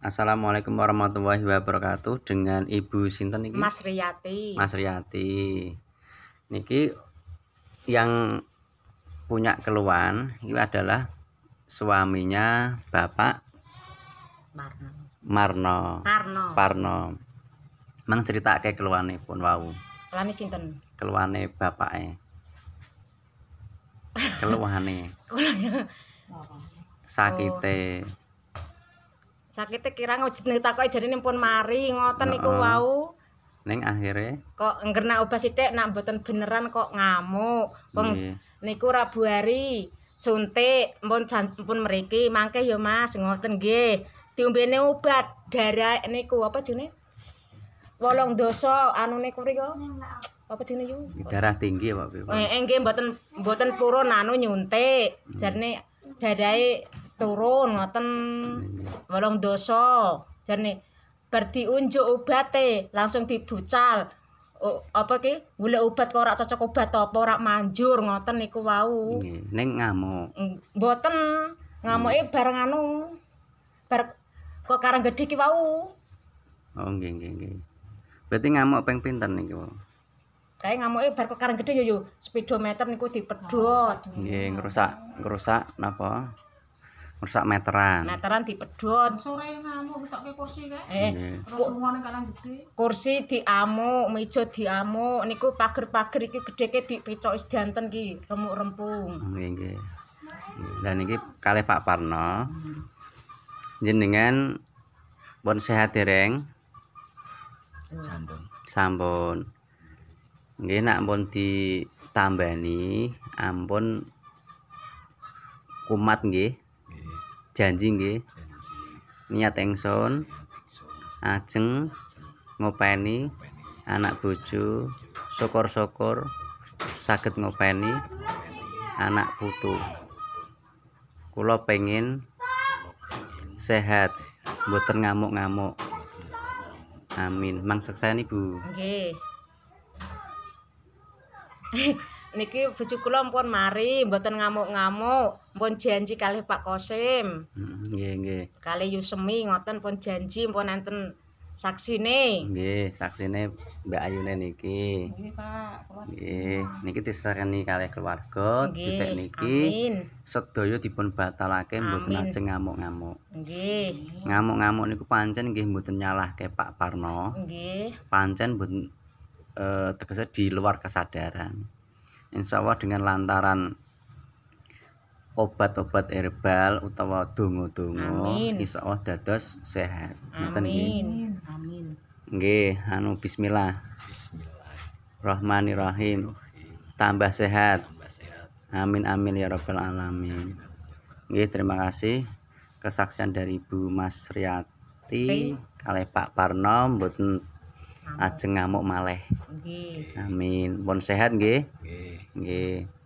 Assalamualaikum warahmatullahi wabarakatuh dengan Ibu Sinten ini Mas Riyati Mas Riyati Niki yang punya keluhan itu adalah suaminya Bapak Marno Marno Marno Parno Mang cerita ke keluarnya pun wow keluhannya Sinten keluhannya Bapaknya keluhannya sakite oh. sakite kira ngojeni takoke jarine pun mari ngoten niku wau ning akhire kok ngerna obat sithik nak mboten beneran kok ngamuk wong niku rabu hari suntik mpun jan mriki mangke ya Mas ngoten nggih diombene obat darah niku apa jenenge wolong doso, anu niku riko apa jenenge yu darah tinggi apa eh, eh, nggih mboten mboten purun anu nyuntik hmm. jarne darahe turun ngoten wolong dosa jane bar diunjuk obate langsung dibucal o, apa ki golek obat kok ora cocok obat apa ora manjur ngoten niku wau ning ngamuk mboten ngamuke bareng anu bar kok karang gedhe ki wau oh nggih nggih nggih berarti ngamuk ping pinten niku kae ngamuke bar kok karang gedhe yo yo speedometer niku dipedhot nggih ngerusak, ngerusak, napa rusak meteran meteran dipedot sore ngamuk ke kursi eh, kan eh rusuhane kalang gede kursi diamuk meja diamuk niku pager-pager iki gedheke di is istianten ki remuk-rempung dan ini kali Pak Parno jenengan bon sehat dereng sampun sampun ini nak bon pun nih ampun kumat nggih janji nggih niat Engson, ajeng ngopeni anak bojo syukur-syukur sakit ngopeni anak putu kulo pengen sehat mboten ngamuk-ngamuk amin mang nih Bu oke niki bojo kulo pun mari mboten ngamuk-ngamuk pun janji kali Pak Kosim hmm, nggih nggih kali Yusmi ngoten pun janji pun nenten saksine nggih saksine Mbak Ayune niki nggih Pak nggih niki disareni kali keluarga titik niki amin sedaya dipun batalake mboten ajeng ngamuk-ngamuk nggih ngamuk-ngamuk niku pancen nggih mboten nyalahke Pak Parno nggih pancen mboten eh, tegese di luar kesadaran Insya Allah dengan lantaran obat-obat herbal utawa donga Insya Allah dados sehat. Amin. nggih. Amin. Nggih, anu bismillah. Bismillahirrahmanirrahim. Tambah sehat. Tambah sehat. Ya amin amin ya rabbal alamin. Nggih, terima kasih kesaksian dari Ibu Mas Riati kalih Pak Parno mboten ajeng ngamuk maleh. Amin. Pun sehat nggih. Nggih. Nggih.